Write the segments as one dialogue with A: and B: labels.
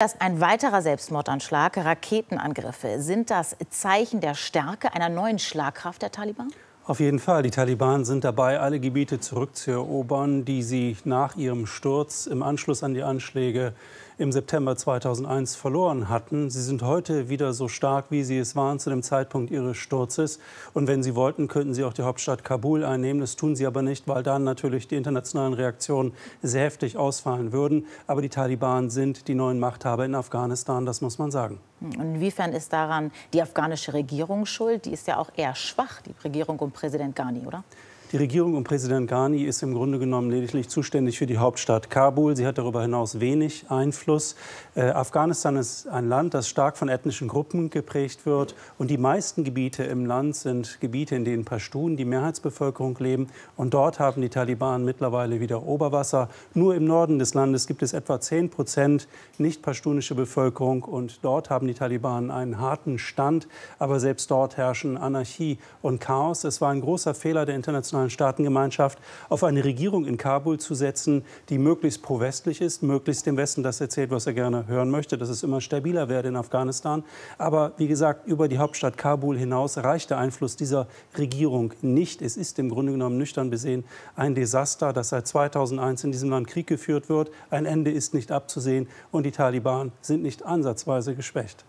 A: Das ein weiterer Selbstmordanschlag, Raketenangriffe. Sind das Zeichen der Stärke einer neuen Schlagkraft der Taliban?
B: Auf jeden Fall. Die Taliban sind dabei, alle Gebiete zurückzuerobern, die sie nach ihrem Sturz im Anschluss an die Anschläge im September 2001 verloren hatten. Sie sind heute wieder so stark, wie sie es waren zu dem Zeitpunkt ihres Sturzes. Und wenn sie wollten, könnten sie auch die Hauptstadt Kabul einnehmen. Das tun sie aber nicht, weil dann natürlich die internationalen Reaktionen sehr heftig ausfallen würden. Aber die Taliban sind die neuen Machthaber in Afghanistan, das muss man sagen.
A: Hm, und Inwiefern ist daran die afghanische Regierung schuld? Die ist ja auch eher schwach, die Regierung um Präsident Ghani, oder?
B: Die Regierung um Präsident Ghani ist im Grunde genommen lediglich zuständig für die Hauptstadt Kabul. Sie hat darüber hinaus wenig Einfluss. Äh, Afghanistan ist ein Land, das stark von ethnischen Gruppen geprägt wird. Und die meisten Gebiete im Land sind Gebiete, in denen Pashtun, die Mehrheitsbevölkerung, leben. Und dort haben die Taliban mittlerweile wieder Oberwasser. Nur im Norden des Landes gibt es etwa 10 Prozent nicht pashtunische Bevölkerung. Und dort haben die Taliban einen harten Stand. Aber selbst dort herrschen Anarchie und Chaos. Es war ein großer Fehler der internationalen internationalen Staatengemeinschaft auf eine Regierung in Kabul zu setzen, die möglichst pro-westlich ist, möglichst dem Westen das erzählt, was er gerne hören möchte, dass es immer stabiler werde in Afghanistan. Aber wie gesagt, über die Hauptstadt Kabul hinaus reicht der Einfluss dieser Regierung nicht. Es ist im Grunde genommen nüchtern besehen ein Desaster, dass seit 2001 in diesem Land Krieg geführt wird. Ein Ende ist nicht abzusehen und die Taliban sind nicht ansatzweise geschwächt.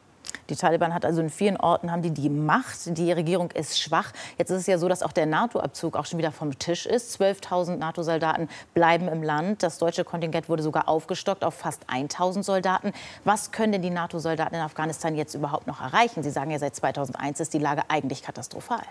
A: Die Taliban hat also in vielen Orten haben die die Macht. Die Regierung ist schwach. Jetzt ist es ja so, dass auch der NATO-Abzug auch schon wieder vom Tisch ist. 12.000 NATO-Soldaten bleiben im Land. Das deutsche Kontingent wurde sogar aufgestockt auf fast 1.000 Soldaten. Was können denn die NATO-Soldaten in Afghanistan jetzt überhaupt noch erreichen? Sie sagen ja, seit 2001 ist die Lage eigentlich katastrophal.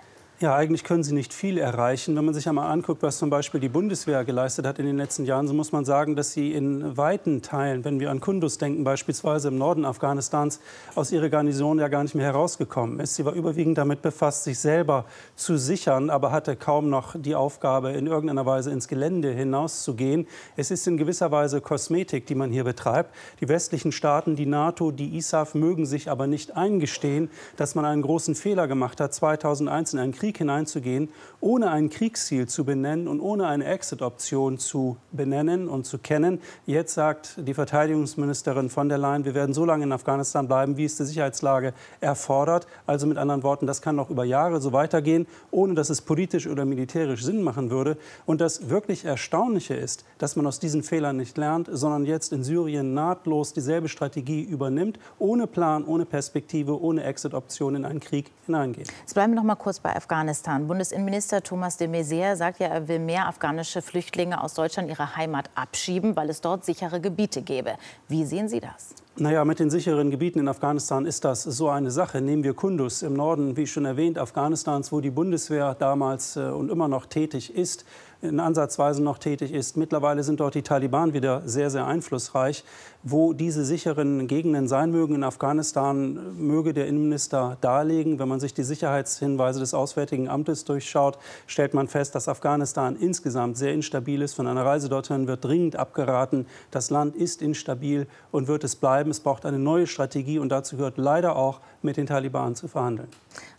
B: Ja, eigentlich können sie nicht viel erreichen. Wenn man sich einmal anguckt, was zum Beispiel die Bundeswehr geleistet hat in den letzten Jahren, so muss man sagen, dass sie in weiten Teilen, wenn wir an Kundus denken, beispielsweise im Norden Afghanistans, aus ihrer Garnison ja gar nicht mehr herausgekommen ist. Sie war überwiegend damit befasst, sich selber zu sichern, aber hatte kaum noch die Aufgabe, in irgendeiner Weise ins Gelände hinauszugehen. Es ist in gewisser Weise Kosmetik, die man hier betreibt. Die westlichen Staaten, die NATO, die ISAF mögen sich aber nicht eingestehen, dass man einen großen Fehler gemacht hat, 2001 in einen Krieg Krieg hineinzugehen, ohne ein Kriegsziel zu benennen und ohne eine Exit-Option zu benennen und zu kennen. Jetzt sagt die Verteidigungsministerin von der Leyen, wir werden so lange in Afghanistan bleiben, wie es die Sicherheitslage erfordert. Also mit anderen Worten, das kann noch über Jahre so weitergehen, ohne dass es politisch oder militärisch Sinn machen würde. Und das wirklich Erstaunliche ist, dass man aus diesen Fehlern nicht lernt, sondern jetzt in Syrien nahtlos dieselbe Strategie übernimmt,
A: ohne Plan, ohne Perspektive, ohne Exit-Option in einen Krieg hineingeht. Jetzt bleiben wir noch mal kurz bei Afghanistan. Afghanistan. Bundesinnenminister Thomas de Maizière sagt ja, er will mehr afghanische Flüchtlinge aus Deutschland ihre Heimat abschieben, weil es dort sichere Gebiete gäbe. Wie sehen Sie das?
B: Naja, mit den sicheren Gebieten in Afghanistan ist das so eine Sache. Nehmen wir Kundus im Norden, wie schon erwähnt, Afghanistans, wo die Bundeswehr damals äh, und immer noch tätig ist, in Ansatzweise noch tätig ist. Mittlerweile sind dort die Taliban wieder sehr, sehr einflussreich. Wo diese sicheren Gegenden sein mögen in Afghanistan, möge der Innenminister darlegen. Wenn man sich die Sicherheitshinweise des Auswärtigen Amtes durchschaut, stellt man fest, dass Afghanistan insgesamt sehr instabil ist. Von einer Reise dorthin wird dringend abgeraten. Das Land ist instabil und wird es bleiben bleiben. Es braucht eine neue Strategie und dazu gehört leider auch, mit den Taliban zu verhandeln.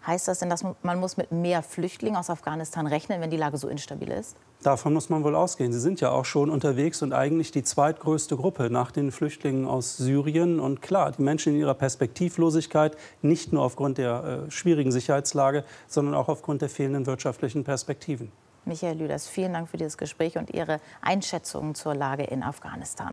A: Heißt das denn, dass man muss mit mehr Flüchtlingen aus Afghanistan rechnen, wenn die Lage so instabil ist?
B: Davon muss man wohl ausgehen. Sie sind ja auch schon unterwegs und eigentlich die zweitgrößte Gruppe nach den Flüchtlingen aus Syrien. Und klar, die Menschen in ihrer Perspektivlosigkeit, nicht nur aufgrund der äh, schwierigen Sicherheitslage, sondern auch aufgrund der fehlenden wirtschaftlichen Perspektiven.
A: Michael Lüders, vielen Dank für dieses Gespräch und Ihre Einschätzungen zur Lage in Afghanistan.